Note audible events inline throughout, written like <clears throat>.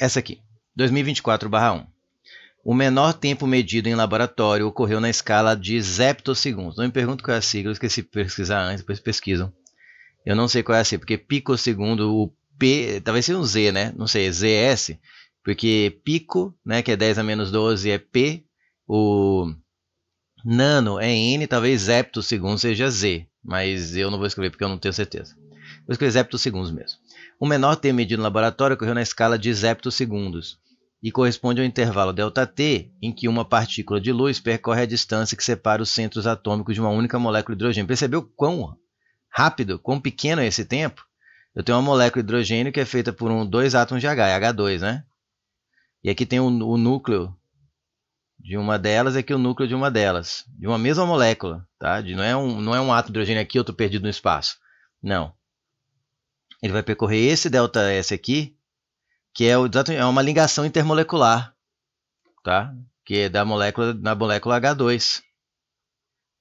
Essa aqui, 2024-1. O menor tempo medido em laboratório ocorreu na escala de zeptosegundos. Não me pergunto qual é a sigla, eu esqueci de pesquisar antes, depois pesquisam. Eu não sei qual é a sigla, porque picosegundo, o P, talvez seja um Z, né? Não sei, é ZS, porque pico, né, que é 10 a menos 12, é P, o nano é N, talvez zeptosegundo seja Z, mas eu não vou escrever porque eu não tenho certeza. Vou escrever é segundos mesmo. O menor T medido no laboratório ocorreu na escala de segundos e corresponde ao intervalo ΔT em que uma partícula de luz percorre a distância que separa os centros atômicos de uma única molécula de hidrogênio. Percebeu quão rápido, quão pequeno é esse tempo? Eu tenho uma molécula de hidrogênio que é feita por um, dois átomos de H, é H2, né? E aqui tem o, o núcleo de uma delas e aqui o núcleo de uma delas, de uma mesma molécula, tá? De, não, é um, não é um átomo de hidrogênio aqui, outro perdido no espaço. Não. Ele vai percorrer esse delta S aqui, que é, o, é uma ligação intermolecular, tá? que é da molécula, na molécula H2,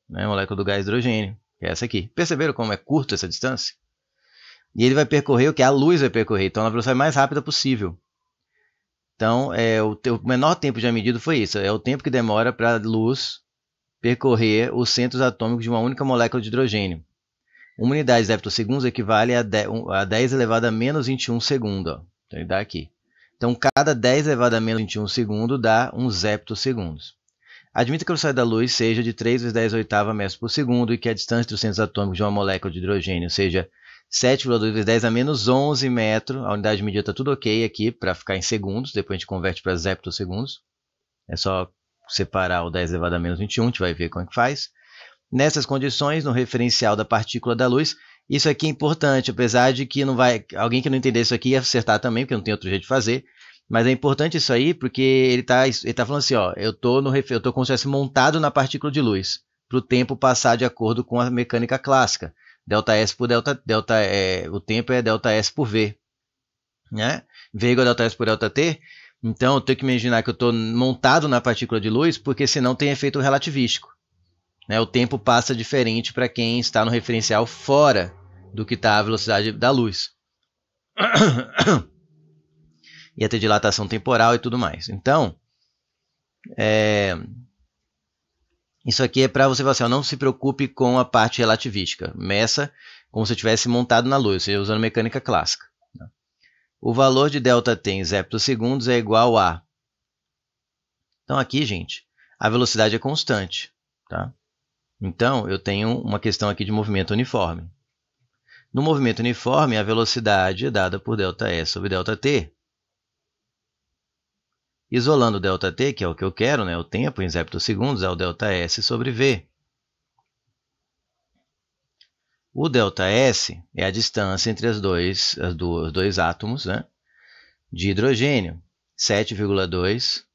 né? molécula do gás hidrogênio, que é essa aqui. Perceberam como é curta essa distância? E ele vai percorrer o que a luz vai percorrer, então na velocidade mais rápida possível. Então, é, o, o menor tempo já medido foi isso, é o tempo que demora para a luz percorrer os centros atômicos de uma única molécula de hidrogênio. Uma unidade né, de débito-segundos equivale a 10, elevado a menos 21 segundo. Ó. Então, ele dá aqui. Então, cada 10 elevado a menos 21 segundo dá uns heptossegundos. Admita que a velocidade da luz seja de 3 vezes 10 oitava metros por segundo e que a distância entre os centros atômicos de uma molécula de hidrogênio seja 7,2 vezes 10 a menos 11 metros. A unidade medida está tudo ok aqui para ficar em segundos. Depois a gente converte para zeptosegundos. É só separar o 10 elevado a menos 21, a gente vai ver como é que faz. Nessas condições, no referencial da partícula da luz, isso aqui é importante, apesar de que não vai, alguém que não entender isso aqui ia acertar também, porque não tem outro jeito de fazer. Mas é importante isso aí, porque ele está ele tá falando assim, ó, eu tô no eu tô como se fosse montado na partícula de luz, para o tempo passar de acordo com a mecânica clássica. Delta S por delta, delta é, o tempo é delta S por V, né? V igual a delta S por delta T. Então eu tenho que imaginar que eu estou montado na partícula de luz, porque senão tem efeito relativístico. Né? O tempo passa diferente para quem está no referencial fora do que está a velocidade da luz. Ia <coughs> ter dilatação temporal e tudo mais. Então, é, isso aqui é para você falar assim, ó, não se preocupe com a parte relativística. Meça como se tivesse montado na luz, ou seja, usando mecânica clássica. Né? O valor de ΔT em zeptosegundos é igual a... Então aqui, gente, a velocidade é constante. Tá? Então, eu tenho uma questão aqui de movimento uniforme. No movimento uniforme, a velocidade é dada por ΔS sobre ΔT. Isolando ΔT, que é o que eu quero, né, o tempo em segundos, é o ΔS sobre V. O ΔS é a distância entre as dois, as duas, dois átomos né, de hidrogênio, 7,2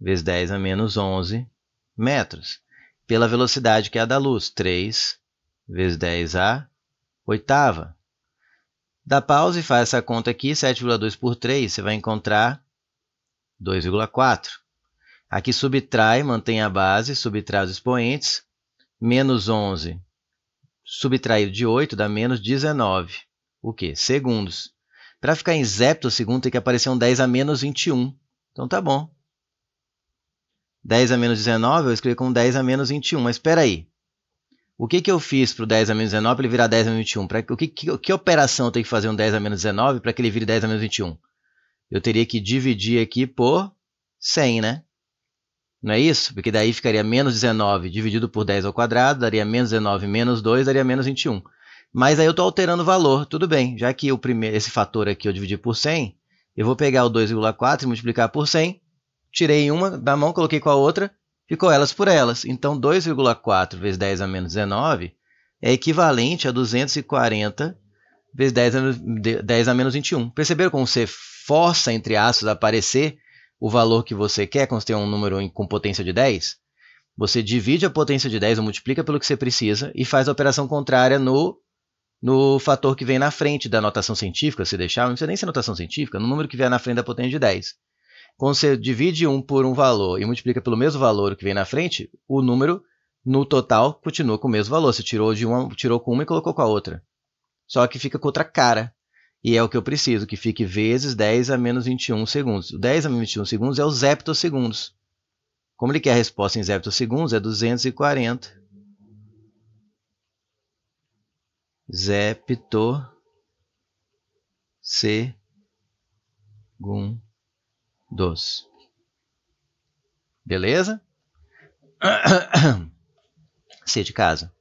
vezes 10 a menos 11 metros, pela velocidade que é a da luz, 3 vezes 10 a oitava. Dá pausa e faz essa conta aqui, 7,2 por 3, você vai encontrar 2,4. Aqui subtrai, mantém a base, subtrai os expoentes, menos 11 subtraído de 8 dá menos 19, o que? Segundos. Para ficar em zeptosegundo tem que aparecer um 10 a menos 21. Então tá bom, 10 a menos 19, eu escrevi como 10 a menos 21. Mas espera aí. O que, que eu fiz para o 10 a menos 19 ele virar 10 a menos 21? Pra, o que, que, que operação tenho que fazer um 10 a menos 19 para que ele vire 10 a menos 21? Eu teria que dividir aqui por 100, né? Não é isso? Porque daí ficaria menos 19 dividido por 10 ao quadrado, daria menos 19 menos 2, daria menos 21. Mas aí eu estou alterando o valor, tudo bem. Já que o primeiro, esse fator aqui eu dividi por 100, eu vou pegar o 2,4 e multiplicar por 100, tirei uma da mão, coloquei com a outra, ficou elas por elas. Então 2,4 vezes 10 a menos 19 é equivalente a 240 vezes 10 a, 10 a menos 21. Perceberam como você força, entre aspas, a aparecer o valor que você quer quando você tem um número com potência de 10? Você divide a potência de 10 ou multiplica pelo que você precisa e faz a operação contrária no, no fator que vem na frente da notação científica, se deixar, não precisa nem ser notação científica, no número que vier na frente da potência de 10. Quando você divide um por um valor e multiplica pelo mesmo valor que vem na frente, o número no total continua com o mesmo valor. Você tirou de uma, tirou com uma e colocou com a outra. Só que fica com outra cara. E é o que eu preciso, que fique vezes 10 a menos 21 segundos. O 10 a menos 21 segundos é os segundos. Como ele quer a resposta em segundos é 240 zepto segundos dos. Beleza? C <clears throat> de casa.